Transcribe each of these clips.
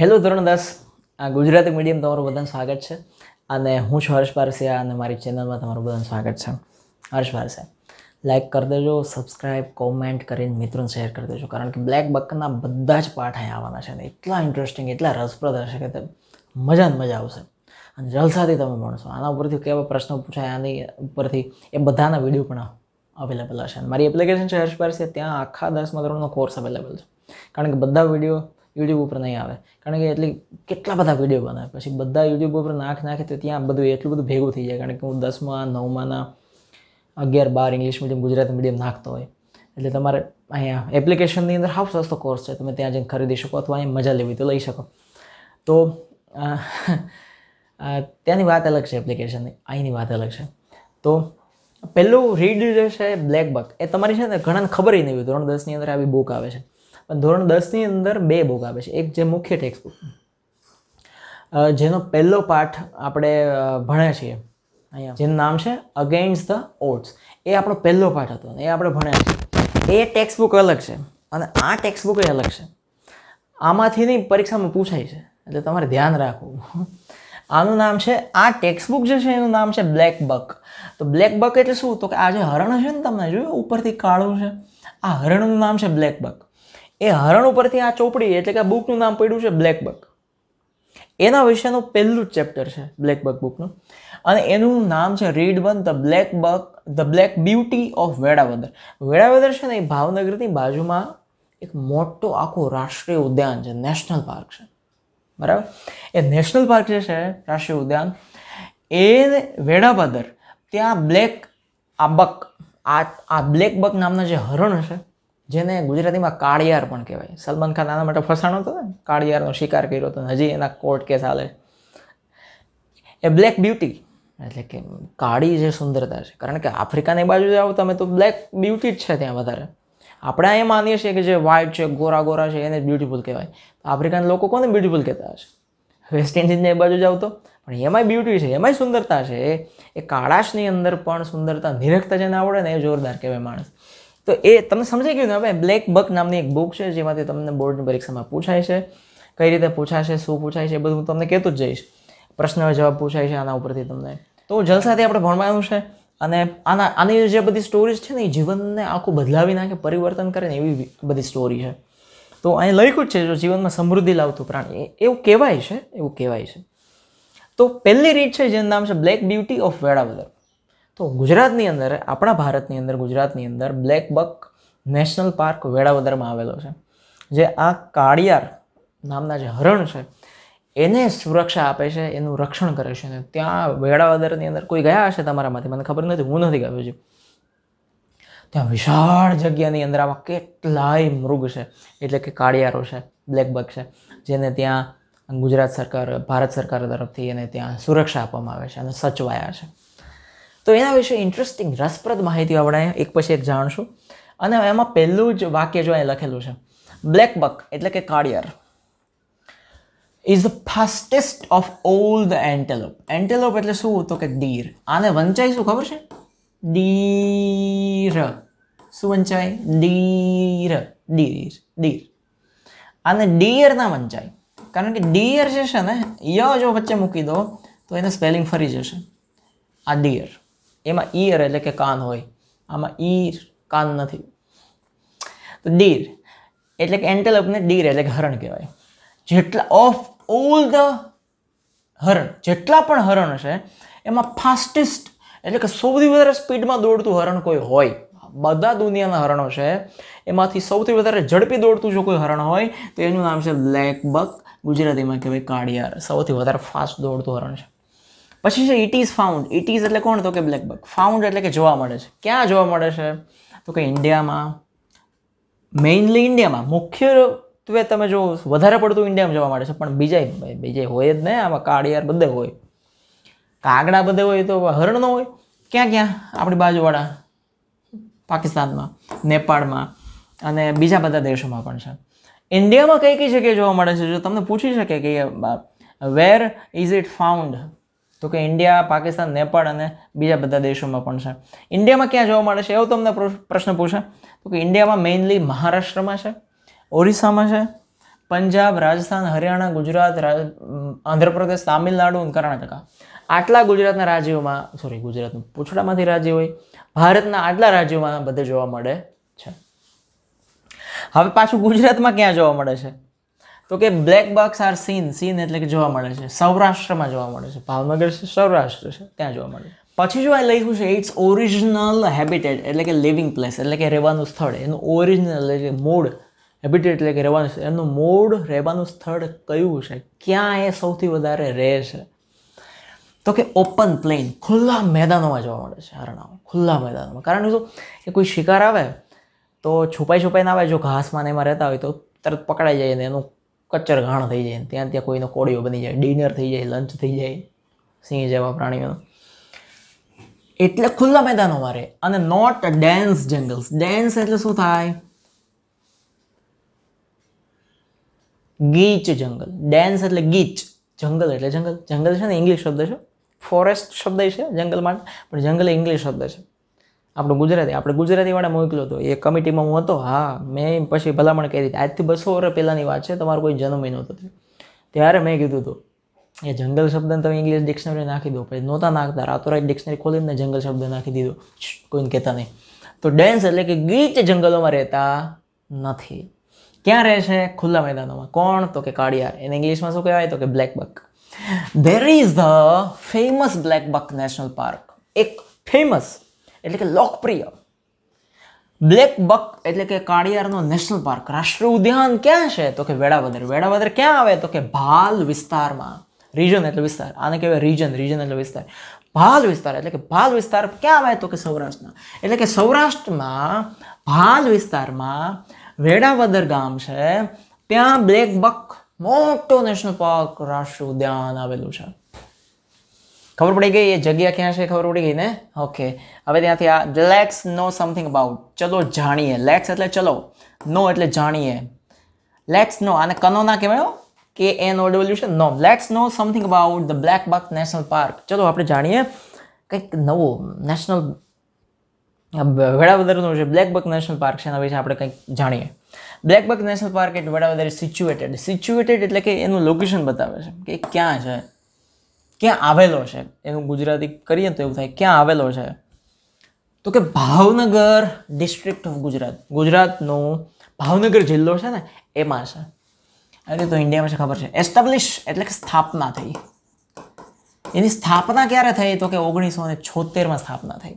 hello ધોરણ દસ Gujarati medium તમારું બધાનું સ્વાગત છે અને હું છું હર્ષ પારસિયા અને મારી ચેનલમાં તમારું બધાનું સ્વાગત છે હર્ષ પારસિયા લાઇક કરી દેજો સબસ્ક્રાઇબ કોમેન્ટ કરીને મિત્રોને શેર કરી દેજો કારણ કે બ્લેક બકના બધા જ પાઠ અહીંયા આવવાના છે અને એટલા ઇન્ટરેસ્ટિંગ એટલા રસપ્રદ હશે કે મજા મજા આવશે અને જલસાથી તમે ભણશો આના ઉપરથી કેવા પ્રશ્નો પૂછાય આની ઉપરથી એ બધાના વિડીયો પણ અવેલેબલ હશે મારી એપ્લિકેશન છે હર્ષ પારસી ત્યાં આખા દસમા ધોરણનો કોર્સ અવેલેબલ છે કારણ કે બધા વિડીયો યુટ્યુબ ઉપર નહીં આવે કારણ કે એટલી કેટલા બધા વિડીયો બનાવે પછી બધા યુટ્યુબ ઉપર નાખ નાખે તો ત્યાં બધું એટલું બધું ભેગું થઈ જાય કારણ કે હું દસમા નવમાના અગિયાર બાર ઇંગ્લિશ મીડિયમ ગુજરાતી મીડિયમ નાખતો હોય એટલે તમારે અહીંયા એપ્લિકેશનની અંદર હાફ સસ્તો કોર્સ છે તમે ત્યાં જઈને ખરીદી શકો અથવા અહીંયા મજા લેવી તો લઈ શકો તો ત્યાંની વાત અલગ છે એપ્લિકેશનની અહીંની વાત અલગ છે તો પહેલું રીડ જે છે બ્લેક બક એ તમારી છે ને ઘણાને ખબર નહીં હોય ધોરણ દસની અંદર આવી બુક આવે છે પણ ધોરણ દસની અંદર બે બુક આવે છે એક જે મુખ્ય ટેક્સ્ટ બુક જેનો પહેલો પાઠ આપણે ભણ્યા છીએ અહીંયા જેનું નામ છે અગેન્સ્ટ ધ ઓટ્સ એ આપણો પહેલો પાઠ હતો એ આપણે ભણ્યા છીએ એ ટેક્સ્ટ બુક અલગ છે અને આ ટેક્સ્ટ બુક અલગ છે આમાંથી નહીં પરીક્ષામાં પૂછાય છે એટલે તમારે ધ્યાન રાખવું આનું નામ છે આ ટેક્સ્ટબુક જે છે એનું નામ છે બ્લેક બક તો બ્લેક બક એટલે શું તો કે આ જે હરણ છે ને તમને જોયું ઉપરથી કાળું છે આ હરણનું નામ છે બ્લેક બક એ હરણ ઉપરથી આ ચોપડી એટલે કે બુકનું નામ પડ્યું છે બ્લેક બક એના વિશેનું પહેલું જ ચેપ્ટર છે બ્લેક બક બુકનું અને એનું નામ છે read one the black blackbuck the black beauty of Velavadar Velavadar છે ને એ ભાવનગરની બાજુમાં એક મોટો આખું રાષ્ટ્રીય ઉદ્યાન છે નેશનલ પાર્ક છે બરાબર એ નેશનલ પાર્ક જે છે રાષ્ટ્રીય ઉદ્યાન એ વેડાભાદર ત્યાં બ્લેક આબક આ આ બ્લેક બક નામના જે હરણ છે જેને ગુજરાતીમાં કાળિયાર પણ કહેવાય સલમાન ખાન આના માટે ફસાણો હતો ને કાળિયારનો શિકાર કર્યો હતો હજી એના કોર્ટ કેસ હાલે એ બ્લેક બ્યુટી એટલે કે કાળી જે સુંદરતા છે કારણ કે આફ્રિકાની બાજુ જાઓ તમે તો બ્લેક બ્યુટી જ છે ત્યાં વધારે આપણે એ માનીએ છીએ કે જે વ્હાઇટ છે ગોરા ગોરા છે એને બ્યુટીફુલ કહેવાય આફ્રિકન લોકો કોને બ્યુટીફુલ કહેતા હશે વેસ્ટ ઇન્ડિઝને એ બાજુ જાવ તો પણ એમાંય બ્યુટી છે એમાંય સુંદરતા છે એ કાળાશની અંદર પણ સુંદરતા નિરખતા જેને આવડે ને એ જોરદાર કહેવાય માણસ તો એ તમને સમજાઈ ગયું ને હવે બ્લેક બક નામની એક બુક છે જેમાંથી તમને બોર્ડની પરીક્ષામાં પૂછાય છે કઈ રીતે પૂછાશે શું પૂછાય છે એ બધું હું તમને કહેતું જ જઈશ પ્રશ્ન જવાબ પૂછાય છે આના ઉપરથી તમને તો જલસાથી આપણે ભણવાનું છે અને આના આની જે બધી સ્ટોરીઝ છે ને એ જીવનને આખું બદલાવી નાખે પરિવર્તન કરે ને એવી બધી સ્ટોરી છે તો અહીં લખ્યું જ છે જો જીવનમાં સમૃદ્ધિ લાવતું પ્રાણી એવું કહેવાય છે એવું કહેવાય છે તો પહેલી રીત છે જેનું નામ છે બ્લેક બ્યુટી ઓફ વેળાવદર તો ગુજરાતની અંદર આપણા ભારતની અંદર ગુજરાતની અંદર બ્લેક બક નેશનલ પાર્ક વેળાવદરમાં આવેલો છે જે આ કાળિયાર નામના જે હરણ છે એને સુરક્ષા આપે છે એનું રક્ષણ કરે છે ત્યાં વેળાવદરની અંદર કોઈ ગયા હશે તમારામાંથી મને ખબર નથી હું નથી ગયો છું ત્યાં વિશાળ જગ્યાની અંદર આવા કેટલાય મૃગ છે એટલે કે કાળિયારો છે બ્લેકબક છે જેને ત્યાં ગુજરાત સરકાર ભારત સરકાર તરફથી એને ત્યાં સુરક્ષા આપવામાં આવે છે અને સચવાયા છે તો એના વિશે ઇન્ટરેસ્ટિંગ રસપ્રદ માહિતી આપણે એક પછી એક જાણશું અને એમાં પહેલું જ વાક્ય જો એ લખેલું છે બ્લેકબક એટલે કે કાળિયર is the fastest of all the antelope antelope એટલે શું તો કે ડીર આને વંચાય શું ખબર છે દીર શું વંચાય દીર દીર દીર આને ડીયર ના વંચાય કારણ કે ડિયર જે છે ને ય જો વચ્ચે મૂકી દો તો એને સ્પેલિંગ ફરી જશે આ ડિયર એમાં ઈયર એટલે કે કાન હોય આમાં ઈર કાન નથી તો ડીર એટલે કે એન્ટેલપને ડીર એટલે કે હરણ કહેવાય જેટલા ઓફ ઓલ ધ હરણ જેટલા પણ હરણ છે એમાં ફાસ્ટેસ્ટ એટલે કે સૌથી વધારે સ્પીડમાં દોડતું હરણ કોઈ હોય બધા દુનિયાના હરણો છે એમાંથી સૌથી વધારે ઝડપી દોડતું જો કોઈ હરણ હોય તો એનું નામ છે બ્લેક બક ગુજરાતીમાં કહેવાય કાળિયાર સૌથી વધારે ફાસ્ટ દોડતું હરણ છે પછી છે it is found it is એટલે કોણ તો કે બ્લેક બક ફાઉન્ડ એટલે કે જોવા મળે છે ક્યાં જોવા મળે છે તો કે ઇન્ડિયામાં મેઇનલી ઇન્ડિયામાં મુખ્યત્વે તમે જો વધારે પડતું ઇન્ડિયામાં જોવા મળે છે પણ બીજા બીજે હોય જ નહીં આમાં કાળિયાર બધે હોય કાગડા બધે હોય તો હરણ ન હોય ક્યાં ક્યાં આપણી બાજુવાળા પાકિસ્તાનમાં નેપાળમાં અને બીજા બધા દેશોમાં પણ છે ઇન્ડિયામાં કઈ કઈ જગ્યાએ જોવા મળે છે જો તમને પૂછી શકે કે વેર ઇઝ ઇટ ફાઉન્ડ તો કે ઇન્ડિયા પાકિસ્તાન નેપાળ અને બીજા બધા દેશોમાં પણ છે ઇન્ડિયામાં ક્યાં જોવા મળે છે એવો તમને પ્રશ્ન પૂછે તો કે ઇન્ડિયામાં મેઇનલી મહારાષ્ટ્રમાં છે ઓરિસ્સામાં છે પંજાબ રાજસ્થાન હરિયાણા ગુજરાત આંધ્રપ્રદેશ તામિલનાડુ અને કર્ણાટકા આટલા ગુજરાતના રાજ્યોમાં સોરી ગુજરાતનું પૂછડામાંથી રાજ્ય હોય ભારતના આટલા રાજ્યોમાં બધે જોવા મળે છે હવે પાછું ગુજરાતમાં ક્યાં જોવા મળે છે તો કે black box are seen seen એટલે કે જોવા મળે છે સૌરાષ્ટ્રમાં જોવા મળે છે ભાવનગર છે સૌરાષ્ટ્ર છે ત્યાં જોવા મળે છે પછી જો આ લખ્યું છે ઇટ્સ ઓરિજિનલ હેબિટેટ એટલે કે લિવિંગ પ્લેસ એટલે કે રહેવાનું સ્થળ એનું ઓરિજિનલ એટલે કે મૂળ હેબિટેટ એટલે કે રહેવાનું એનું મૂળ રહેવાનું સ્થળ કયું છે ક્યાં એ સૌથી વધારે રહે છે તો કે ઓપન પ્લેન ખુલ્લા મેદાનોમાં જોવા મળે છે હરણાઓ ખુલ્લા મેદાનોમાં કારણ શું કે કોઈ શિકાર આવે તો છુપાઈ છુપાઈને આવે જો ઘાસમાં ને એમાં રહેતા હોય તો તરત પકડાઈ જાય ને એનું કચ્ચર ઘાણ થઈ જાય ત્યાં ત્યાં કોઈનો કોળીઓ બની જાય ડિનર થઈ જાય લંચ થઈ જાય સિંહ જેવા પ્રાણીઓનું એટલે ખુલ્લા મેદાનોમાં રહે અને નોટ ડેન્સ જંગલ્સ ડેન્સ એટલે શું થાય ગીચ જંગલ ડેન્સ એટલે ગીચ જંગલ એટલે જંગલ જંગલ છે ને ઇંગ્લિશ શબ્દ છે ફોરેસ્ટ શબ્દ છે જંગલમાં પણ જંગલ ઇંગ્લિશ શબ્દ છે આપણું ગુજરાતી આપણે ગુજરાતીવાળા મોકલ્યો હતો એ કમિટીમાં હું હતો હા મેં પછી ભલામણ કરી હતી આજથી બસો વર્ષ પહેલાંની વાત છે તમારો કોઈ જન્મ નહોતો ત્યારે મેં કીધું હતું એ જંગલ શબ્દને તમે ઇંગ્લિશ ડિક્શનરી નાખી દો પછી નહોતા નાખતા રાતોરાત ડિક્શનરી ખોલીને જંગલ શબ્દ નાખી દીધો કોઈને કહેતા નહીં તો ડેન્સ એટલે કે ગીચ જંગલોમાં રહેતા નથી ક્યાં રહે છે ખુલ્લા મેદાનોમાં કોણ તો કે કાળિયાર એને ઇંગ્લિશમાં શું કહેવાય તો કે blackbuck there is the famous blackbuck national park એક ફેમસ એટલે કે લોકપ્રિય બ્લેક બક એટલે કે કાળિયારનો નેશનલ પાર્ક રાષ્ટ્રીય ઉદ્યાન ક્યાં છે તો કે વેળાવદર વેળાવદર ક્યાં આવે તો કે ભાલ વિસ્તારમાં રીજન એટલે વિસ્તાર આને કહેવાય રીજન રીજન એટલે વિસ્તાર ભાલ વિસ્તાર એટલે કે ભાલ વિસ્તાર ક્યાં આવે તો કે સૌરાષ્ટ્રમાં એટલે કે સૌરાષ્ટ્રમાં ભાલ વિસ્તારમાં વેળાવદર ગામ છે ત્યાં બ્લેક બક મોટો નેશનલ પાર્ક રાષ્ટ્ર ઉદ્યાન આવેલું છે ખબર પડી ગઈ એ જગ્યા ક્યાં છે ખબર પડી ગઈ ને ઓકે હવે ત્યાંથી આ લેટ્સ નો સમથિંગ અબાઉટ ચલો જાણીએ લેક્સ એટલે ચલો નો એટલે જાણીએ લેક્સ નો આને કનોના કહેવાયો કે એન ઓ છે know let's know something about the black blackbuck national park ચલો આપણે જાણીએ કંઈક નવું નેશનલ વેળાવદરનો જે બ્લેકબક નેશનલ પાર્ક છે એના વિશે આપણે કંઈક જાણીએ blackbuck national park at Velavadar situated situated એટલે કે એનું લોકેશન બતાવે છે કે ક્યાં છે ક્યાં આવેલો છે એનું ગુજરાતી કરીએ તો એવું થાય ક્યાં આવેલો છે તો કે ભાવનગર ડિસ્ટ્રિક્ટ ઓફ ગુજરાત ગુજરાતનો ભાવનગર જિલ્લો છે ને એમાં છે અરે તો ઇન્ડિયામાં છે ખબર છે એસ્ટાબ્લિશ એટલે કે સ્થાપના થઈ એની સ્થાપના ક્યારે થઈ તો કે ઓગણીસો ને છોતેરમાં સ્થાપના થઈ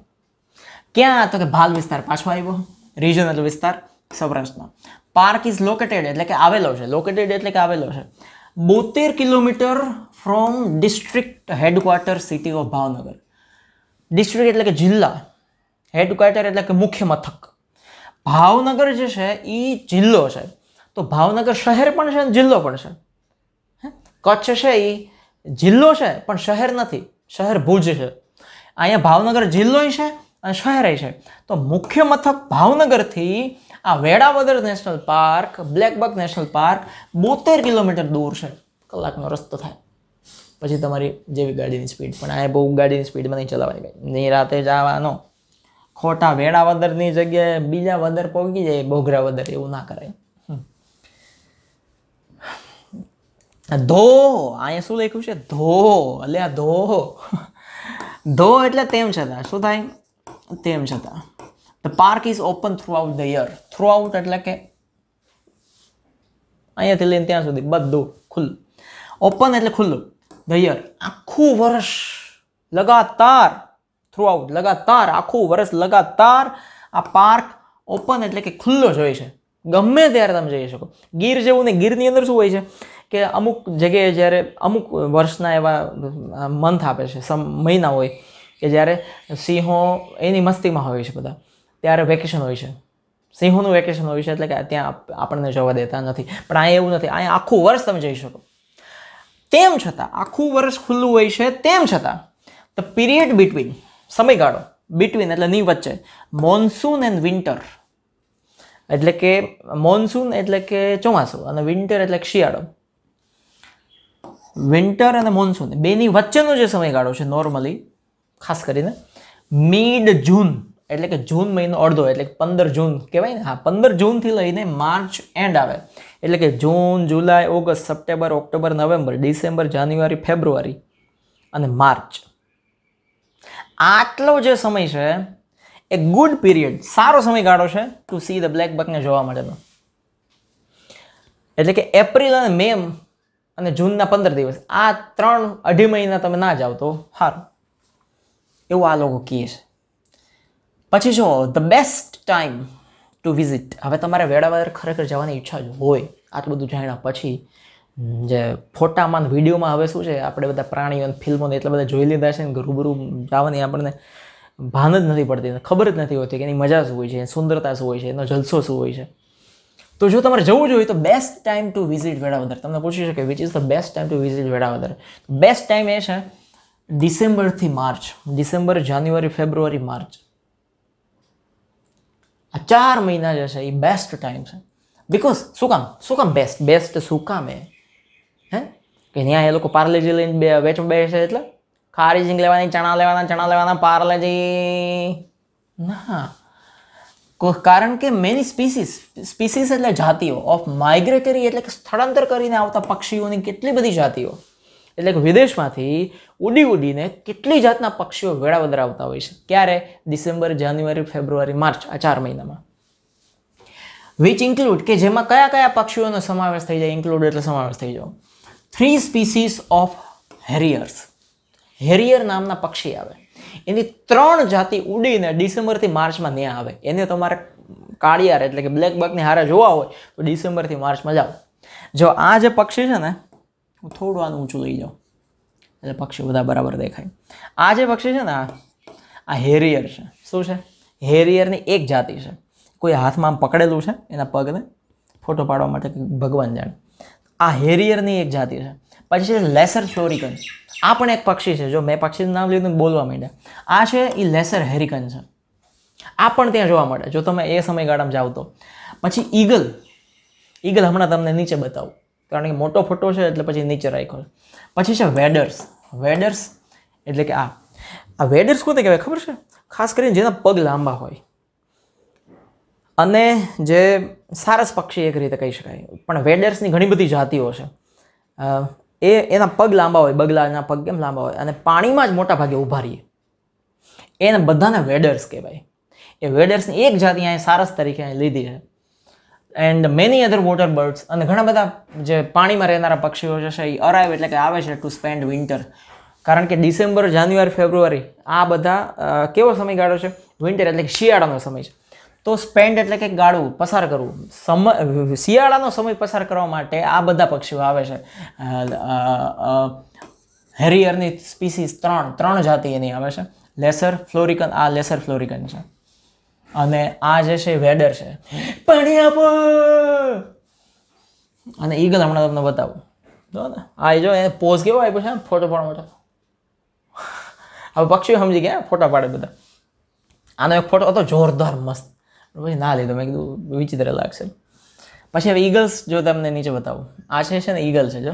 ક્યાં તો કે ભાલ વિસ્તાર પાછો આવ્યો રિજનલ વિસ્તાર સૌરાષ્ટ્રમાં પાર્ક ઇઝ લોકેટેડ એટલે કે આવેલો છે લોકેટેડ એટલે કે આવેલો છે બોતેર kilometre from district headquarter city of Bhavnagar district એટલે કે જિલ્લા હેડક્વાર્ટર એટલે કે મુખ્ય મથક ભાવનગર જે છે એ જિલ્લો છે તો ભાવનગર શહેર પણ છે અને જિલ્લો પણ છે કચ્છ છે એ જિલ્લો છે પણ શહેર નથી શહેર ભુજ છે અહીંયા ભાવનગર જિલ્લો છે શહેરાય છે તો મુખ્ય મથક ભાવનગરથી આ Velavadar national park blackbuck national park બોતેર કિલોમીટર દૂર છે કલાકનો રસ્તો થાય પછી તમારી જેવી ગાડીની સ્પીડ પણ આ બહુ ગાડીની સ્પીડમાં નહીં ચલાવવાની નહીં નિરાતે જવાનો ખોટા વેળાવદરની જગ્યાએ બીજા વદર પહોંચી જાય બોઘરા વદર એવું ના કરાય ધો અહીંયા શું લખ્યું છે ધો એટલે આ ધો ધો એટલે તેમ છતાં શું થાય તેમ છતાં the park is open throughout the year throughout એટલે કે અહીંયાથી લઈને ત્યાં સુધી બધું ખુલ્લું ઓપન એટલે ખુલ્લું ધ યર આખું વર્ષ લગાતાર થ્રુ આઉટ લગાતાર આખું વર્ષ લગાતાર આ પાર્ક ઓપન એટલે કે ખુલ્લો જ હોય છે ગમે ત્યારે તમે જઈ શકો ગીર જેવું ને ગીરની અંદર શું હોય છે કે અમુક જગ્યાએ જ્યારે અમુક વર્ષના એવા મંથ આપે છે સમ મહિના હોય કે જ્યારે સિંહો એની મસ્તીમાં હોય છે બધા ત્યારે વેકેશન હોય છે સિંહોનું વેકેશન હોય છે એટલે કે ત્યાં આપણને જવા દેતા નથી પણ આ એવું નથી અહીંયા આખું વર્ષ તમે જઈ શકો તેમ છતાં આખું વર્ષ ખુલ્લું હોય છે તેમ છતાં ધ પિરિયડ બિટવીન સમયગાળો બિટવીન એટલે ની વચ્ચે મોન્સૂન એન્ડ વિન્ટર એટલે કે મોન્સૂન એટલે કે ચોમાસું અને વિન્ટર એટલે શિયાળો વિન્ટર અને મોન્સૂન બેની વચ્ચેનો જે સમયગાળો છે નોર્મલી ખાસ કરીને મીડ જૂન એટલે કે જૂન મહિનો અડધો એટલે પંદર જૂન કહેવાય ને હા પંદર જૂનથી લઈને માર્ચ એન્ડ આવે એટલે કે June July August September October November December January February અને માર્ચ આટલો જે સમય છે એ ગુડ પીરિયડ સારો સમયગાળો છે ટુ સી ધ બ્લેક બકને જોવા માટેનો એટલે કે એપ્રિલ અને મે અને જૂનના પંદર દિવસ આ ત્રણ અઢી મહિના તમે ના જાવ તો સારું એવું આ લોકો કહે છે પછી જો the best time to visit હવે તમારે વેળાવેર ખરેખર જવાની ઈચ્છા જ હોય આટલું બધું જાણ્યા પછી જે ફોટામાં વિડીયોમાં હવે શું છે આપણે બધા પ્રાણીઓ ફિલ્મોને એટલા બધા જોઈ લીધા છે ને રૂબરૂ જવાની આપણને ભાન જ નથી પડતી ખબર જ નથી હોતી કે એની મજા શું હોય છે સુંદરતા શું હોય છે એનો જલસો શું હોય છે તો જો તમારે જવું જોઈએ તો best time to visit Velavadar તમને પૂછી શકે which is the best time to visit Velavadar best time એ છે ડિસેમ્બરથી March December January February March આ ચાર મહિના જે છે એ બેસ્ટ ટાઈમ છે બિકોઝ શું કામ શું કામ બેસ્ટ બેસ્ટ શું કામ એ હે કે ત્યાં એ લોકો પાર્લેજી લઈને બે વેચવા બેસે એટલે ખારીજિંગ લેવાની ચણા લેવાના ચણા લેવાના પાર્લેજી ના કારણ કે મેની સ્પીસીસ સ્પીસીસ એટલે જાતિઓ ઓફ માઇગ્રેટરી એટલે કે સ્થળાંતર કરીને આવતા પક્ષીઓની કેટલી બધી જાતિઓ એટલે કે વિદેશમાંથી ઉડી ઉડીને કેટલી જાતના પક્ષીઓ વેળા વધરાવતા હોય છે ક્યારે ડિસેમ્બર જાન્યુઆરી ફેબ્રુઆરી માર્ચ આ ચાર મહિનામાં વિચ ઇન્ક્લુડ કે જેમાં કયા કયા પક્ષીઓનો સમાવેશ થઈ જાય ઇન્ક્લુડ એટલે સમાવેશ થઈ જાય three species of harriers harrier નામના પક્ષી આવે એની ત્રણ જાતિ ઉડીને ડિસેમ્બરથી માર્ચમાં ન્યા આવે એને તમારે કાળિયાર એટલે કે બ્લેક બકની હારે જોવા હોય તો ડિસેમ્બરથી માર્ચમાં જાઓ જો આ જે પક્ષી છે ને હું થોડું આનું ઊંચું લઈ જાઉં એટલે પક્ષી બધા બરાબર દેખાય આ જે પક્ષી છે ને આ આ હેરિયર છે શું છે હેરિયરની એક જાતિ છે કોઈ હાથમાં આમ પકડેલું છે એના પગને ફોટો પાડવા માટે ભગવાન જાણે આ હેરિયરની એક જાતિ છે પછી છે લેસર ફ્લોરિકન આ પણ એક પક્ષી છે જો મેં પક્ષીનું નામ લીધું બોલવા માંડ્યા આ છે એ લેસર હેરિકન છે આ પણ ત્યાં જોવા મળે જો તમે એ સમયગાળામાં જાઓ તો પછી ઈગલ ઈગલ હમણાં તમને નીચે બતાવું કારણ કે મોટો ફોટો છે એટલે પછી નીચે રાખ્યો પછી છે વેડર્સ વેડર્સ એટલે કે આ આ વેડર્સ કોને કહેવાય ખબર છે ખાસ કરીને જેના પગ લાંબા હોય અને જે સારસ પક્ષી એક રીતે કહી શકાય પણ વેડર્સની ઘણી બધી જાતિઓ છે એ એના પગ લાંબા હોય બગલાના પગ કેમ લાંબા હોય અને પાણીમાં જ મોટા ભાગે ઊભા રહીએ એને બધાને વેડર્સ કહેવાય એ વેડર્સની એક જાતિ અહીંયા સારસ તરીકે અહીં લીધી છે and many other water birds અને ઘણા બધા જે પાણીમાં રહેનારા પક્ષીઓ જે છે એ અરાઈવ એટલે કે આવે છે ટુ સ્પેન્ડ વિન્ટર કારણ કે ડિસેમ્બર જાન્યુઆરી ફેબ્રુઆરી આ બધા કેવો સમયગાળો છે વિન્ટર એટલે કે શિયાળાનો સમય છે તો સ્પેન્ડ એટલે કે ગાળવું પસાર કરવું સમય શિયાળાનો સમય પસાર કરવા માટે આ બધા પક્ષીઓ આવે છે હેરિયરની સ્પીસીસ ત્રણ ત્રણ જાતિ એની આવે છે લેસર ફ્લોરિકન આ લેસર ફ્લોરિકન છે અને આ જે છે વેડર છે પાણી આપો અને ઈગલ હમણાં તમને બતાવું જો ને આ જો એ પોઝ કેવો આપ્યો છે ફોટો પાડવા માટે હવે પક્ષીઓ સમજી ગયા ફોટા પાડે બધા આનો એક ફોટો હતો જોરદાર મસ્ત પછી ના લીધો મેં કીધું વિચિત્ર લાગશે પછી હવે ઈગલ્સ જો તમને નીચે બતાવું આ છે છે ને ઈગલ છે જો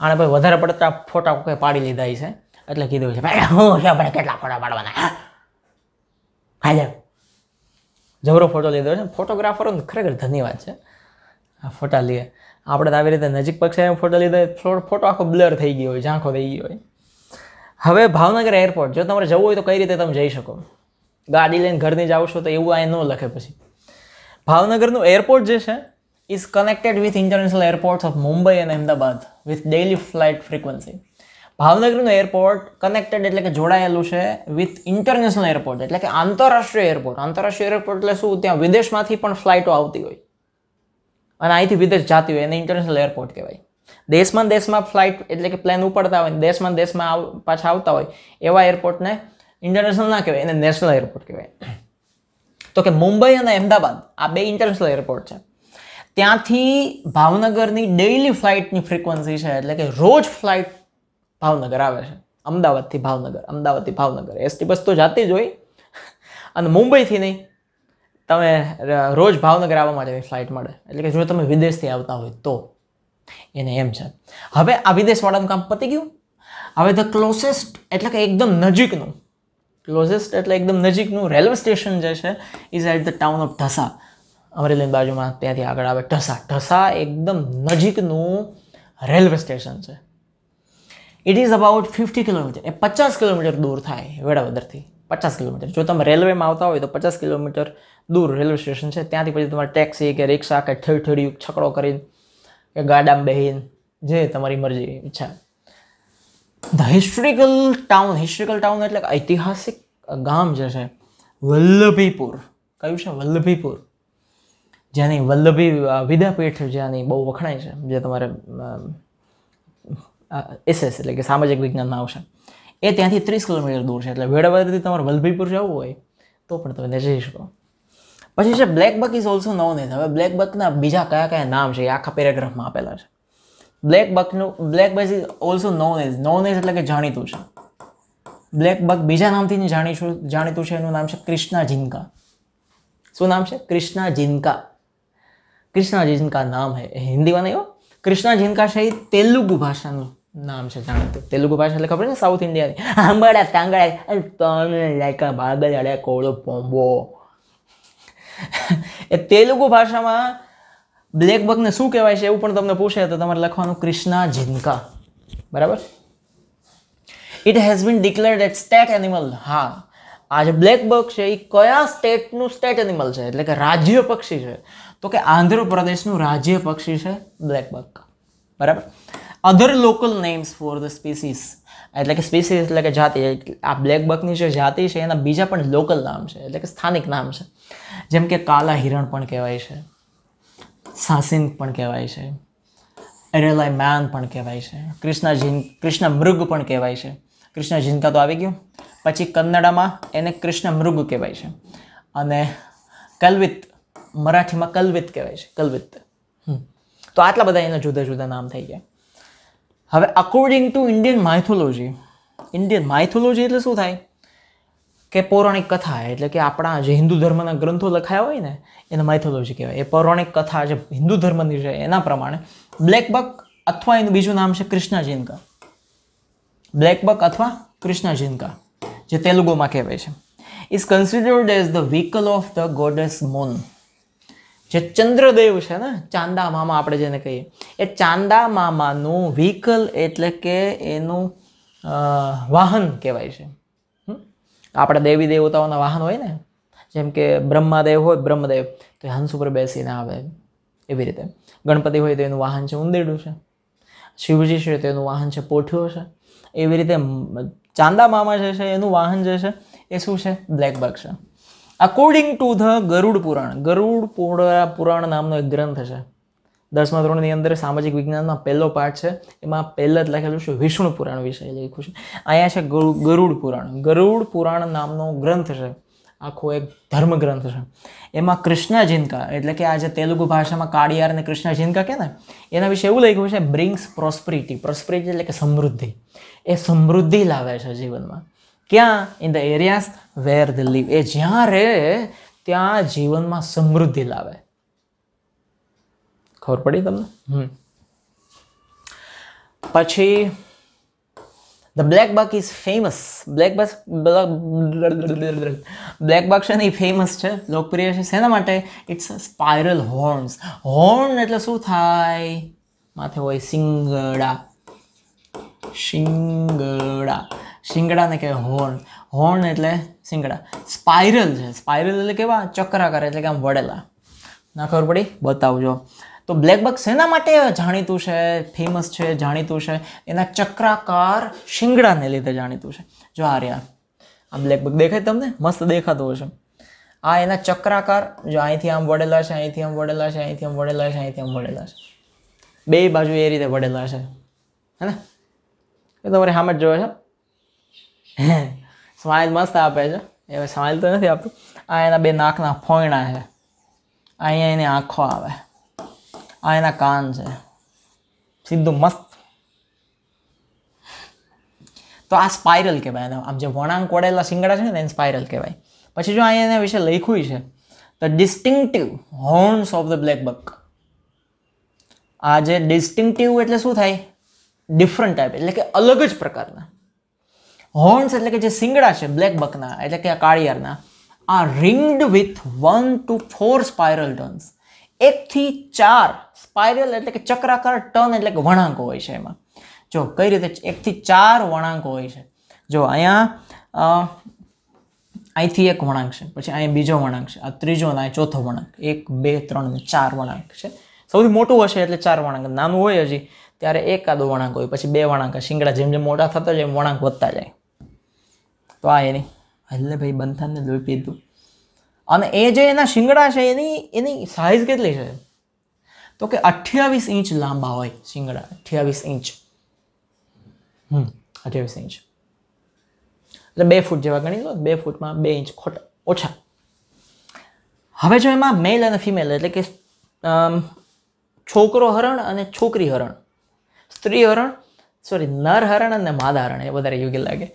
આને ભાઈ વધારે પડતા ફોટા કોઈ પાડી લીધા છે એટલે કીધું છે ભાઈ હું છે આપણે કેટલા ફોટા પાડવાના હાજર જબરો ફોટો લીધો છે ફોટોગ્રાફરોને ખરેખર ધન્યવાદ છે આ ફોટા લઈએ આપણે તો આવી રીતે નજીક પક્ષે ફોટો લીધો ફોટો આખો બ્લર થઈ ગયો હોય ઝાંખો થઈ ગયો હોય હવે ભાવનગર એરપોર્ટ જો તમારે જવું હોય તો કઈ રીતે તમે જઈ શકો ગાડી લઈને ઘરની જ છો તો એવું આ ન લખે પછી ભાવનગરનું એરપોર્ટ જે છે is connected with international airport of Mumbai અને Ahmedabad with daily flight frequency ભાવનગરનું એરપોર્ટ કનેક્ટેડ એટલે કે જોડાયેલું છે વિથ ઇન્ટરનેશનલ એરપોર્ટ એટલે કે આંતરરાષ્ટ્રીય એરપોર્ટ આંતરરાષ્ટ્રીય એરપોર્ટ એટલે શું ત્યાં વિદેશમાંથી પણ ફ્લાઇટો આવતી હોય અને અહીંથી વિદેશ જતી હોય એને ઇન્ટરનેશનલ એરપોર્ટ કહેવાય દેશમાં દેશમાં ફ્લાઇટ એટલે કે પ્લેન ઉપડતા હોય દેશમાં દેશમાં પાછા આવતા હોય એવા એરપોર્ટને ઇન્ટરનેશનલ ના કહેવાય એને નેશનલ એરપોર્ટ કહેવાય તો કે મુંબઈ અને અમદાવાદ આ બે ઇન્ટરનેશનલ એરપોર્ટ છે ત્યાંથી ભાવનગરની ડેઇલી ફ્લાઇટની ફ્રિકવન્સી છે એટલે કે રોજ ફ્લાઇટ ભાવનગર આવે છે અમદાવાદથી ભાવનગર અમદાવાદથી ભાવનગર એસટી બસ તો જાતી જ હોય અને મુંબઈથી નહીં તમે રોજ ભાવનગર આવવા માટેની ફ્લાઇટ મળે એટલે કે જો તમે વિદેશથી આવતા હોય તો એને એમ છે હવે આ વિદેશવાળાનું કામ પતી ગયું હવે ધ ક્લોઝેસ્ટ એટલે કે એકદમ નજીકનું ક્લોઝેસ્ટ એટલે એકદમ નજીકનું રેલવે સ્ટેશન જે છે is at the town of Dhasa અમરેલીની બાજુમાં ત્યાંથી આગળ આવે ઢસા ઢસા એકદમ નજીકનું રેલવે સ્ટેશન છે it is about fifty kilometre એ પચાસ કિલોમીટર દૂર થાય વેળાવદરથી પચાસ કિલોમીટર જો તમે રેલવેમાં આવતા હોય તો પચાસ કિલોમીટર દૂર રેલવે સ્ટેશન છે ત્યાંથી પછી તમારે ટેક્સી કે રિક્ષા કે ઠેડઠેડિયું છકડો કરીને કે ગાડામાં બહેન જે તમારી મરજી ઈચ્છા the historical town historical town એટલે ઐતિહાસિક ગામ જે છે વલ્લભીપુર કયું છે વલ્લભીપુર જેની વલ્લભી વિદ્યાપીઠ જેની બહુ વખણાય છે જે તમારે એસએસ એટલે કે સામાજિક વિજ્ઞાનમાં આવશે એ ત્યાંથી ત્રીસ કિલોમીટર દૂર છે એટલે વેળાવળથી તમારે વલભીપુર જવું હોય તો પણ તમે જઈ શકો પછી છે black buck is also known as હવે બ્લેક બકના બીજા કયા કયા નામ છે એ આખા પેરેગ્રાફમાં આપેલા છે બ્લેક બકનું black buck is also known as known as એટલે કે જાણીતું છે બ્લેક બક બીજા નામથી જાણીશું જાણીતું છે એનું નામ છે ક્રિષ્ના જિનકા શું નામ છે ક્રિષ્ના જિનકા ક્રિષ્ના જિનકા નામ હે હિન્દીમાં નહીં હો ક્રિષ્ના જિનકા છે એ તેલુગુ ભાષાનું નામ છે જાણતું તેલુગુ ભાષા એટલે ખબર ને સાઉથ ઇન્ડિયાની આંબળા તાંગળા તને લાયકા બાગલ અડે કોળો પોંબો એ તેલુગુ ભાષામાં બ્લેક બકને શું કહેવાય છે એવું પણ તમને પૂછે તો તમારે લખવાનું કૃષ્ણા ઝિંકા બરાબર it has been declared at state animal હા આ જે બ્લેક બક છે એ કયા સ્ટેટનું સ્ટેટ એનિમલ છે એટલે કે રાજ્ય પક્ષી છે તો કે આંધ્રપ્રદેશનું રાજ્ય પક્ષી છે બ્લેક બક બરાબર other local names for the species એટલે કે સ્પીસીસ એટલે કે જાતિ આ બ્લેક બકની જે જાતિ છે એના બીજા પણ લોકલ નામ છે એટલે કે સ્થાનિક નામ છે જેમ કે કાલા હિરણ પણ કહેવાય છે સાસિન પણ કહેવાય છે એરેલાય મેન પણ કહેવાય છે કૃષ્ણ જીન કૃષ્ણ મૃગ પણ કહેવાય છે કૃષ્ણ જીનકા તો આવી ગયું પછી કન્નડામાં એને કૃષ્ણ મૃગ કહેવાય છે અને કલ્વિત મરાઠીમાં કલ્વિત કહેવાય છે કલ્વિત તો આટલા બધા એના જુદા જુદા નામ થઈ ગયા હવે according to Indian mythology Indian mythology એટલે શું થાય કે પૌરાણિક કથા એટલે કે આપણા જે હિન્દુ ધર્મના ગ્રંથો લખાયા હોય ને એને માઇથોલોજી કહેવાય એ પૌરાણિક કથા જે હિન્દુ ધર્મની છે એના પ્રમાણે બ્લેક અથવા એનું બીજું નામ છે કૃષ્ણ જિનકા અથવા કૃષ્ણ જે તેલુગુમાં કહેવાય છે is considered as the vehicle of the goddess moon જે ચંદ્રદેવ છે ને ચાંદા મામા આપણે જેને કહીએ એ ચાંદા મામાનું વ્હીકલ એટલે કે એનું વાહન કહેવાય છે આપણા દેવી દેવતાઓના વાહન હોય ને જેમ કે બ્રહ્માદેવ હોય બ્રહ્મદેવ તો એ હંસ ઉપર બેસીને આવે એવી રીતે ગણપતિ હોય તો એનું વાહન છે ઉંદેડું છે શિવજી છે તો એનું વાહન છે પોઠિયો છે એવી રીતે ચાંદા મામા જે છે એનું વાહન જે છે એ શું છે બ્લેક બગ છે according to the Garuda Purana Garuda Purana નામનો એક ગ્રંથ છે દસમા ધોરણની અંદર સામાજિક વિજ્ઞાનનો પહેલો પાઠ છે એમાં પહેલાં જ લખેલું છે વિષ્ણુ પુરાણ વિશે લખ્યું છે અહીંયા છે ગરુડ પુરાણ ગરુડ પુરાણ નામનો ગ્રંથ છે આખો એક ધર્મગ્રંથ છે એમાં કૃષ્ણા જિનકા એટલે કે આ જે તેલુગુ ભાષામાં કાળિયાર અને કૃષ્ણા જિનકા કે ને એના વિશે એવું લખ્યું છે બ્રિંગ્સ પ્રોસ્પરિટી પ્રોસ્પરિટી એટલે કે સમૃદ્ધિ એ સમૃદ્ધિ લાવે છે જીવનમાં ક્યાં in the areas where they live એ જ્યાં રહે ત્યાં જીવનમાં સમૃદ્ધિ લાવે ખબર પડી તમને પછી the black buck is famous black buck black buck છે ને એ ફેમસ છે લોકપ્રિય છે શેના માટે ઇટ્સ સ્પાયરલ હોર્ન્સ હોર્ન એટલે શું થાય માથે હોય સિંગડા શિંગડા શિંગડાને કહેવાય હોર્ન હોર્ન એટલે શિંગડા સ્પાઇરલ છે સ્પાઇરલ એટલે કેવા ચક્રાકાર એટલે કે આમ વળેલા ના ખબર પડી બતાવજો તો બ્લેકબક શેના માટે જાણીતું છે ફેમસ છે જાણીતું છે એના ચક્રાકાર શિંગડાને લીધે જાણીતું છે જો આ રહ્યા આ બ્લેકબક દેખાય તમને મસ્ત દેખાતો હશે આ એના ચક્રાકાર જો અહીંથી આમ વળેલા છે અહીંથી આમ વળેલા છે અહીંથી આમ વળેલા છે અહીંથી આમ વળેલા છે બે બાજુ એ રીતે વળેલા છે હે ને એ તમારે સામે જ જોવે છે સ્માઇલ મસ્ત આપે છે એ સ્માઇલ તો નથી આપતું આ એના બે નાકના ફોયણા છે અહીંયા એની આંખો આવે આ એના કાન છે સીધું મસ્ત તો આ સ્પાયરલ કહેવાય એને આમ જે વણાંક વળેલા શિંગડા છે ને એને સ્પાઇરલ કહેવાય પછી જો અહીંયા એના વિશે લખ્યું છે the distinctive horns of the black buck આ જે ડિસ્ટિંક્ટિવ એટલે શું થાય ડિફરન્ટ ટાઈપ એટલે કે અલગ જ પ્રકારના હોર્ન્સ એટલે કે જે સિંગડા છે બ્લેક બકના એટલે કે આ કાળિયારના આ ringed with one to four spiral turns એકથી ચાર સ્પાયરલ એટલે કે ચક્રાકાર ટર્ન એટલે કે વણાંકો હોય છે એમાં જો કઈ રીતે એકથી ચાર વણાંકો હોય છે જો અહીંયા અહીંથી એક વણાંક છે પછી અહીંયા બીજો વણાંક છે આ ત્રીજો અને ચોથો વણાંક એક બે ત્રણ ચાર વણાંક છે સૌથી મોટું હશે એટલે ચાર વણાંક નાનું હોય હજી ત્યારે એકાદો વળાંક હોય પછી બે વળાંક શિંગડા જેમ જેમ મોટા થતા જાય એમ વળાંક વધતા જાય તો આ એની એટલે ભાઈ બંધાને લોહી પીધું અને એ જે એના શિંગડા છે એની એની સાઇઝ કેટલી છે તો કે અઠ્યાવીસ ઇંચ લાંબા હોય શિંગડા અઠ્યાવીસ ઇંચ હમ અઠ્યાવીસ ઇંચ એટલે બે ફૂટ જેવા ગણી લો બે ફૂટમાં બે ઇંચ ખોટા ઓછા હવે જો એમાં મેલ અને ફિમેલ એટલે કે છોકરો હરણ અને છોકરી હરણ સ્ત્રી હરણ સોરી નર હરણ અને માદા હરણ એ વધારે યોગ્ય લાગે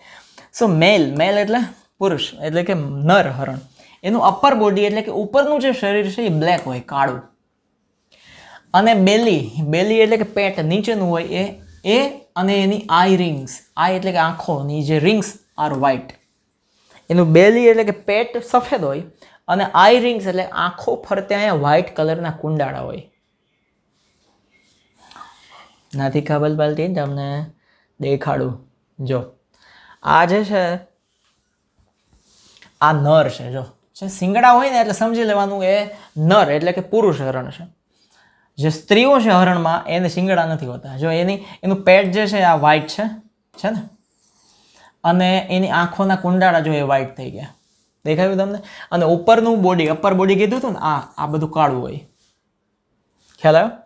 સો મેલ મેલ એટલે પુરુષ એટલે કે નર હરણ એનું અપર બોડી એટલે કે ઉપરનું જે શરીર છે એ બ્લેક હોય કાળું અને બેલી બેલી એટલે કે પેટ નીચેનું હોય એ એ અને એની આઈ રિંગ્સ આઈ એટલે કે આંખોની જે રિંગ્સ આર વ્હાઇટ એનું બેલી એટલે કે પેટ સફેદ હોય અને આઈ રિંગ્સ એટલે આંખો ફરતે અહીંયા વ્હાઇટ કલરના કુંડાળા હોય નથી ખબર પડતી તમને દેખાડું જો આ જે છે આ નર છે જો જે સિંગડા હોય ને એટલે સમજી લેવાનું એ નર એટલે કે પુરુષ હરણ છે જે સ્ત્રીઓ છે હરણમાં એને શિંગડા નથી હોતા જો એની એનું પેટ જે છે આ વ્હાઈટ છે છે ને અને એની આંખોના કુંડાળા જો એ વ્હાઈટ થઈ ગયા દેખાયું તમને અને ઉપરનું બોડી અપર બોડી કીધું હતું ને આ આ બધું કાળું હોય ખ્યાલ આવ્યો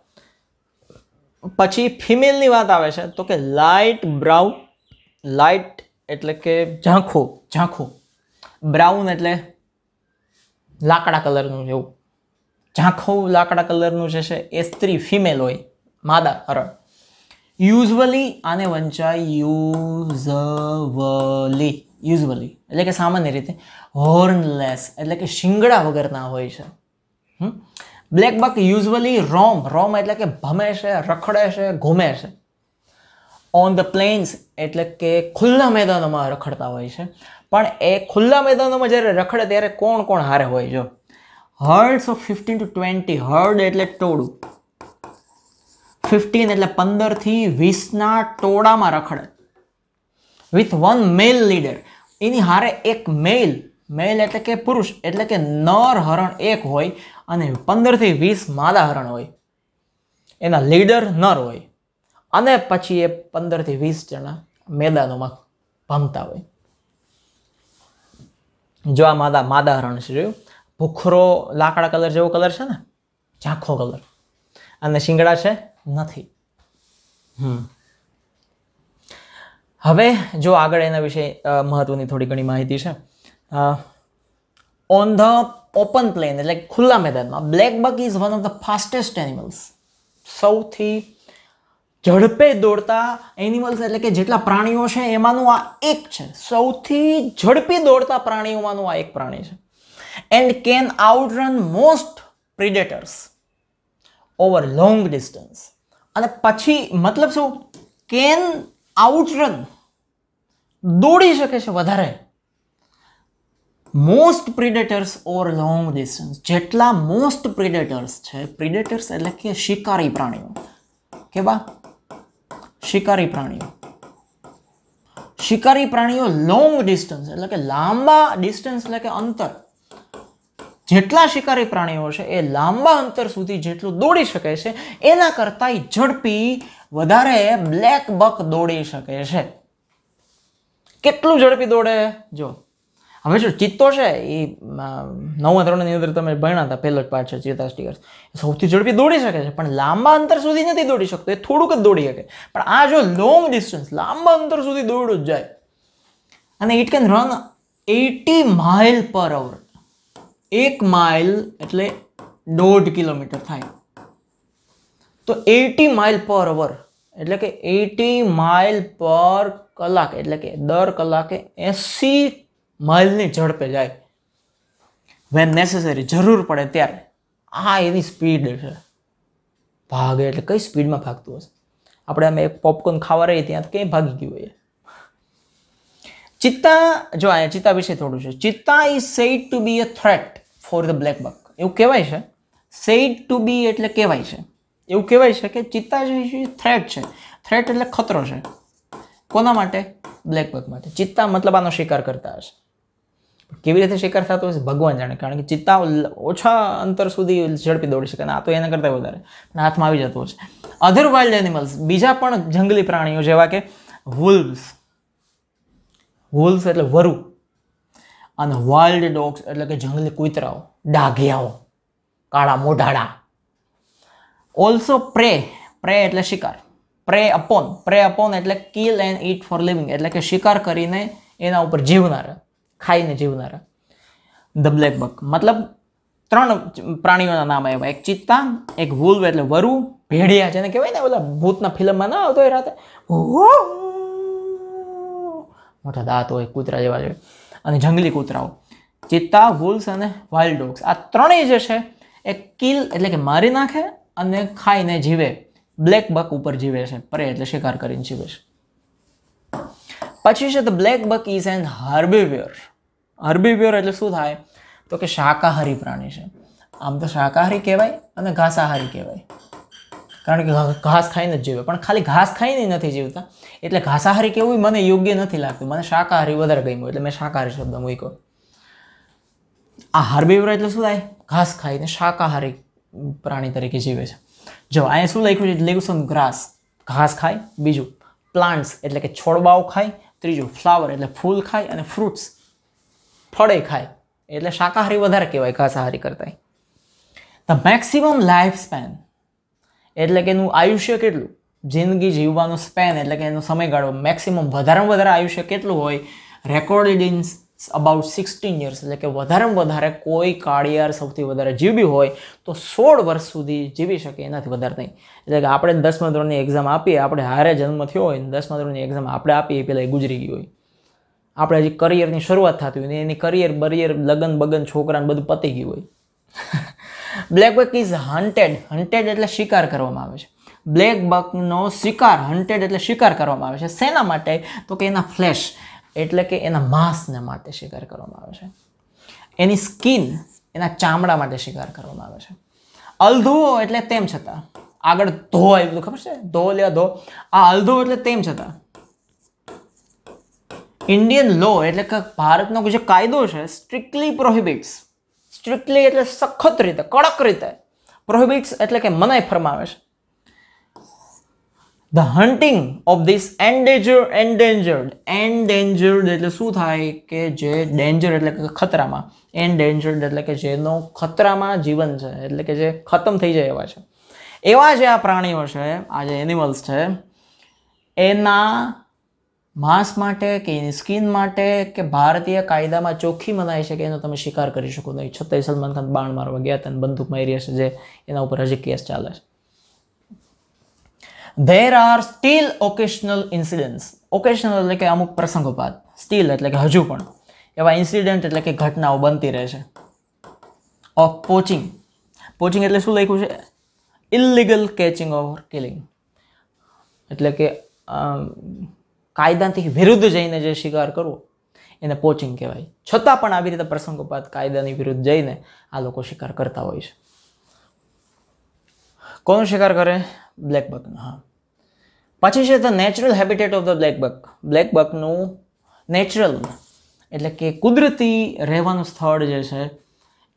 પછી ફિમેલની વાત આવે છે તો કે લાઇટ બ્રાઉન લાઇટ એટલે કે ઝાંખો ઝાંખો બ્રાઉન એટલે લાકડા કલરનું જેવું ઝાંખો લાકડા કલરનું જે છે એ સ્ત્રી ફિમેલ હોય માદા હરણ યુઝવલી આને વંચાય યુઝવલી યુઝવલી એટલે કે સામાન્ય રીતે હોર્નલેસ એટલે કે શિંગડા વગરના હોય છે black buck usually roam roam એટલે કે ભમે છે રખડે છે ઘૂમે છે ઓન ધ પ્લેન્સ એટલે કે ખુલ્લા મેદાનોમાં રખડતા હોય છે પણ એ ખુલ્લા મેદાનોમાં જ્યારે રખડે ત્યારે કોણ કોણ હારે હોય જો herds of fifteen to twenty herd એટલે ટોળું ફિફ્ટીન એટલે પંદરથી વીસના ટોળામાં રખડે વિથ વન મેલ લીડર એની હારે એક મેલ મેલ એટલે કે પુરુષ એટલે કે નર હરણ એક હોય અને પંદરથી વીસ માદા હરણ હોય એના લીડર નર હોય અને પછી એ પંદરથી વીસ જણા મેદાનોમાં ભમતા હોય જો આ માદા માદા હરણ છે જોયું ભૂખરો લાકડા કલર જેવો કલર છે ને ઝાંખો કલર અને શિંગડા છે નથી હમ હવે જો આગળ એના વિશે મહત્વની થોડી ઘણી માહિતી છે ઓન ધ ઓપન પ્લેન એટલે ખુલ્લા મેદાનમાં black buck is one of the fastest animals સૌથી ઝડપે દોડતા એનિમલ્સ એટલે કે જેટલા પ્રાણીઓ છે એમાંનું આ એક છે સૌથી ઝડપી દોડતા પ્રાણીઓમાંનું આ એક પ્રાણી છે and can outrun most predators over long distance અને પછી મતલબ શું કેન આઉટરન દોડી શકે છે વધારે most predators or long distance જેટલા મોસ્ટ પ્રિડેટર્સ છે પ્રિડેટર્સ એટલે કે શિકારી પ્રાણીઓ કે બા શિકારી પ્રાણીઓ શિકારી પ્રાણીઓ લોંગ ડિસ્ટન્સ એટલે કે લાંબા ડિસ્ટન્સ એટલે કે અંતર જેટલા શિકારી પ્રાણીઓ છે એ લાંબા અંતર સુધી જેટલું દોડી શકે છે એના કરતાં ઝડપી વધારે બ્લેક બક દોડી શકે છે કેટલું ઝડપી દોડે જો હવે શું ચિત્તો છે એ નવમા ધોરણની અંદર તમે ભણ્યા હતા પહેલો જ પાઠ છે ચેતાસ્ટિકર્સ સૌથી ઝડપી દોડી શકે છે પણ લાંબા અંતર સુધી નથી દોડી શકતો એ થોડુંક જ દોડી શકે પણ આ જો લોંગ ડિસ્ટન્સ લાંબા અંતર સુધી દોડું જ જાય અને it can run eighty mile per hour એક માઇલ એટલે દોઢ કિલોમીટર થાય તો એટી માઇલ પર અવર એટલે કે એટી માઇલ પર કલાક એટલે કે દર કલાકે એસી માઇલની ઝડપે જાય વેન નેસેસરી જરૂર પડે ત્યારે આ એની સ્પીડ છે ભાગે એટલે કઈ સ્પીડમાં ભાગતું હશે આપણે અમે એક પોપકોર્ન ખાવા રહીએ ત્યાં કંઈ ભાગી ગયું હોય ચિત્તા જો અહીંયા ચિત્તા વિશે થોડું છે cheetah is said to be a threat for the black buck એવું કહેવાય છે સેડ ટુ બી એટલે કહેવાય છે એવું કહેવાય છે કે ચિત્તા જે છે થ્રેટ છે થ્રેટ એટલે ખતરો છે કોના માટે બ્લેક બક માટે ચિત્તા મતલબ આનો શિકાર કરતા હશે કેવી રીતે શિકાર થતો હશે ભગવાન જાણે કારણ કે ચિત્તા ઓછા અંતર સુધી ઝડપી દોડી શકે આ તો એના કરતાં વધારે પણ હાથમાં આવી જતો હશે અધર વાઇલ્ડ એનિમલ્સ બીજા પણ જંગલી પ્રાણીઓ જેવા કે વુલ્વ્સ વુલ્સ એટલે વરુ અને વાઇલ્ડ ડોગ્સ એટલે કે જંગલી કુતરાઓ ડાઘિયાઓ કાળા મોઢાડા ઓલ્સો પ્રે પ્રે એટલે શિકાર પ્રે અપોન પ્રે અપોન એટલે kill and eat for living એટલે કે શિકાર કરીને એના ઉપર જીવનારા ખાઈને જીવનારા ધ બ્લેક બક મતલબ ત્રણ પ્રાણીઓના નામ આવ્યા એક ચિત્તા એક વુલ્વ એટલે વરુ ભેડિયા જેને કહેવાય ને ઓલા ભૂતના ફિલ્મમાં ના આવતો એ રાતે મોટા દાંત હોય કૂતરા જેવા જોઈએ અને જંગલી કૂતરાઓ ચિત્તા વુલ્સ અને વાઇલ્ડ ડોગ્સ આ ત્રણેય જે છે એ કિલ એટલે કે મારી નાખે અને ખાઈને જીવે બ્લેક બક ઉપર જીવે છે પરે એટલે શિકાર કરીને જીવે છે પછી છે the black buck is an herbivore herbivore એટલે શું થાય તો કે શાકાહારી પ્રાણી છે આમ તો શાકાહારી કહેવાય અને ઘાસાહારી કહેવાય કારણ કે ઘાસ ખાઈને જ જીવે પણ ખાલી ઘાસ ખાઈને નથી જીવતા એટલે ઘાસાહારી કેવું મને યોગ્ય નથી લાગતું મને શાકાહારી વધારે ગમ્યું એટલે મેં શાકાહારી શબ્દ મૂક્યો આ હાર્બીવર એટલે શું થાય ઘાસ ખાઈને શાકાહારી પ્રાણી તરીકે જીવે છે જો અહીંયા શું લખ્યું છે લખ્યું છે ગ્રાસ ઘાસ ખાય બીજું પ્લાન્ટ્સ એટલે કે છોડવાઓ ખાય ત્રીજું ફ્લાવર એટલે ફૂલ ખાય અને ફ્રૂટ્સ ફળે ખાય એટલે શાકાહારી વધારે કહેવાય ઘાસાહારી કરતા ધ મેક્સિમમ લાઈફ સ્પેન એટલે કે એનું આયુષ્ય કેટલું જિંદગી જીવવાનું સ્પેન એટલે કે એનો સમયગાળો મેક્સિમમ વધારેમાં વધારે આયુષ્ય કેટલું હોય રેકોર્ડેડ અબાઉટ સિક્સટીન યર્સ એટલે કે વધારેમાં વધારે કોઈ કાળિયાર સૌથી વધારે જીવી હોય તો સોળ વર્ષ સુધી જીવી શકે એનાથી વધારે નહીં એટલે કે આપણે દસમા ધોરણની એક્ઝામ આપીએ આપણે હારે જન્મ થયો હોય ને દસમા ધોરણની એક્ઝામ આપણે આપીએ પહેલાં એ ગુજરી ગઈ હોય આપણે હજી કરિયરની શરૂઆત થતી હોય ને એની કરિયર બરિયર લગન બગન છોકરાને બધું પતી ગયું હોય black buck is hunted hunted એટલે શિકાર કરવામાં આવે છે બ્લેક બકનો શિકાર હન્ટેડ એટલે શિકાર કરવામાં આવે છે શેના માટે તો કે એના ફ્લેશ એટલે કે એના માંસને માટે શિકાર કરવામાં આવે છે એની સ્કિન એના ચામડા માટે શિકાર કરવામાં આવે છે અલધુઓ એટલે તેમ છતાં આગળ ધો આવ્યું ખબર છે ધો લ્યા ધો આ અલધો એટલે તેમ છતાં ઇન્ડિયન લો એટલે કે ભારતનો જે કાયદો છે સ્ટ્રિક્ટલી પ્રોહિબિટ્સ સ્ટ્રિક્ટલી એટલે સખત રીતે કડક રીતે પ્રોહિબિટ્સ એટલે કે મનાઈ ફરમાવે છે the hunting of this endanger endangered endangered એટલે શું થાય કે જે ડેન્જર એટલે કે ખતરામાં એન્ડેન્જર્ડ એટલે કે જેનો ખતરામાં જીવન છે એટલે કે જે ખતમ થઈ જાય એવા છે એવા જે આ પ્રાણીઓ છે આ જે એનિમલ્સ છે એના માંસ માટે કે એની સ્કિન માટે કે ભારતીય કાયદામાં ચોખ્ખી મનાય છે કે એનો તમે શિકાર કરી શકો નહીં છતાંય સલમાન ખાન બાણ મારવા ગયા હતા અને બંદૂક મારી હશે જે એના ઉપર હજી કેસ ચાલે છે there are still occasional incidents occasional એટલે કે અમુક પ્રસંગો બાદ સ્ટીલ એટલે કે હજુ પણ એવા ઇન્સિડન્ટ એટલે કે ઘટનાઓ બનતી રહે છે ઓફ પોચિંગ પોચિંગ એટલે શું લખ્યું છે ઇલિગલ કેચિંગ ઓવર કિલિંગ એટલે કે કાયદાથી વિરુદ્ધ જઈને જે શિકાર કરવો એને પોચિંગ કહેવાય છતાં પણ આવી રીતે પ્રસંગોપાત કાયદાની વિરુદ્ધ જઈને આ લોકો શિકાર કરતા હોય છે કોણ શિકાર કરે બ્લેક બકનો હા પછી છે the natural habitat of the black buck black બકનું નેચરલ એટલે કે કુદરતી રહેવાનું સ્થળ જે છે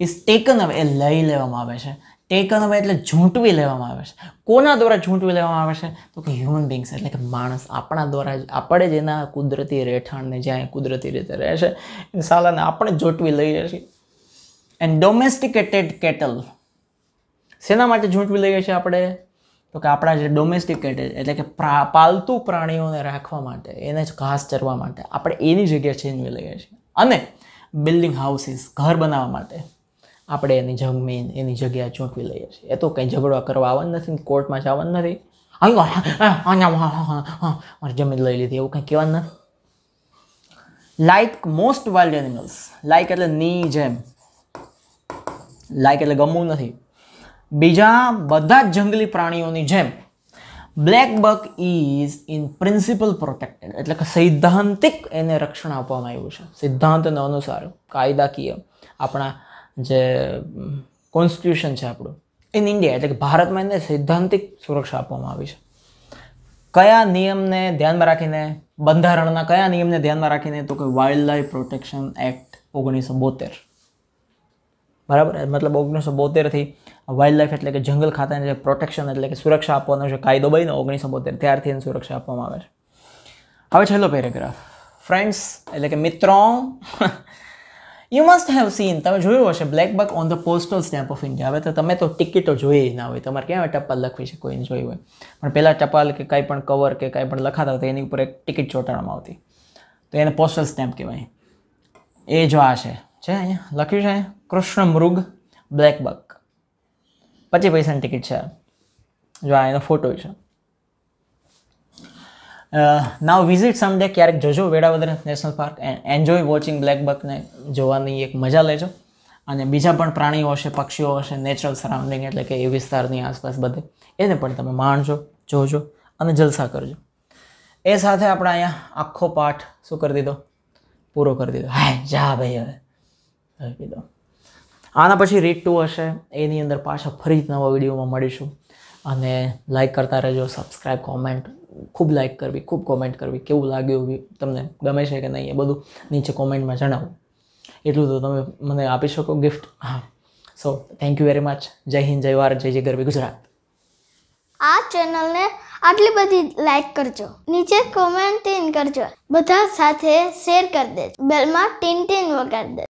ઇઝ ટેકન અવે એ લઈ લેવામાં આવે છે ટેકન અવે એટલે ઝૂંટવી લેવામાં આવે છે કોના દ્વારા ઝૂંટવી લેવામાં આવે છે તો કે હ્યુમન બિંગ્સ એટલે કે માણસ આપણા દ્વારા આપણે જેના કુદરતી રહેઠાણને જ્યાં કુદરતી રીતે રહે છે એ સાલાને આપણે ઝૂંટવી લઈએ છીએ એન્ડ ડોમેસ્ટિકેટેડ કેટલ શેના માટે ઝૂંટવી લઈએ છીએ આપણે તો કે આપણા જે ડોમેસ્ટિક કેટેજ એટલે કે પાલતુ પ્રાણીઓને રાખવા માટે એને જ ઘાસ ચરવા માટે આપણે એની જગ્યા છીનવી લઈએ છીએ અને બિલ્ડિંગ હાઉસીસ ઘર બનાવવા માટે આપણે એની જમીન એની જગ્યા ચૂંટવી લઈએ છીએ એ તો કંઈ ઝઘડવા કરવા આવવાનું નથી કોર્ટમાં જવાનું નથી મારી જમીન લઈ લીધી એવું કંઈ કહેવાનું નથી like most wild animals like એટલે ની જેમ લાઇક એટલે ગમવું નથી બીજા બધા જ જંગલી પ્રાણીઓની જેમ black buck is in principle protected એટલે કે સૈદ્ધાંતિક એને રક્ષણ આપવામાં આવ્યું છે સિદ્ધાંતને અનુસાર કાયદાકીય આપણા જે કોન્સ્ટિટ્યુશન છે આપણું ઇન ઇન્ડિયા એટલે કે ભારતમાં એને સૈદ્ધાંતિક સુરક્ષા આપવામાં આવી છે કયા નિયમને ધ્યાનમાં રાખીને બંધારણના કયા નિયમને ધ્યાનમાં રાખીને તો કે વાઇલ્ડ લાઇફ પ્રોટેક્શન એક્ટ ઓગણીસો બોતેર બરાબર મતલબ ઓગણીસો બોતેરથી વાઇલ્ડ એટલે કે જંગલ ખાતાને જે પ્રોટેક્શન એટલે કે સુરક્ષા આપવાનો છે કાયદો બન્યો ઓગણીસો બોતેર ત્યારથી એને સુરક્ષા આપવામાં આવે છે હવે છેલ્લો પેરેગ્રાફ ફ્રેન્ડ્સ એટલે કે મિત્રો યુ મસ્ટ હેવ સીન તમે જોયું હશે black buck on the postal stamp of India હવે તો તમે તો ટિકિટો જોઈ ના હોય તમારે ક્યાં ટપાલ લખવી છે કોઈને જોઈ હોય પણ પહેલાં ટપાલ કે કંઈ પણ કવર કે કાંઈ પણ લખાતા હતા એની ઉપર એક ટિકિટ ચોંટાડવામાં આવતી તો એને પોસ્ટલ સ્ટેમ્પ કહેવાય એ જો આ છે છે અહીંયા લખ્યું છે કૃષ્ણ મૃગ બ્લેક બક પચીસ પૈસાની ટિકિટ છે જો આ એનો ફોટો છે નાવ વિઝિટ સમ ક્યારેક જજો Velavadar national park and enjoy watching black જોવાની એક મજા લેજો અને બીજા પણ પ્રાણીઓ હશે પક્ષીઓ હશે નેચરલ સરાઉન્ડિંગ એટલે કે એ વિસ્તારની આસપાસ બધે એને પણ તમે માણજો જોજો અને જલસા કરજો એ સાથે આપણે અહીંયા આખો પાઠ શું કરી દીધો પૂરો કરી દીધો હા જા ભાઈ હવે કીધો આના પછી રીટ ટુ હશે એની અંદર પાછા ફરી જ નવા વિડીયોમાં મળીશું અને લાઇક કરતા રહેજો સબસ્ક્રાઈબ કોમેન્ટ ખૂબ લાઇક કરવી ખૂબ કોમેન્ટ કરવી કેવું લાગ્યું તમને ગમે છે કે નહીં એ બધું નીચે કોમેન્ટમાં જણાવો એટલું તો તમે મને આપી શકો ગિફ્ટ હા so thank you very much Jai Hind જય ભારત જય જય ગરબી ગુજરાત આ ચેનલને આટલી બધી લાઇક કરજો નીચે કોમેન્ટ ટીન કરજો બધા સાથે શેર કરી દે બેલમાં ટીન ટીન વગાડી દે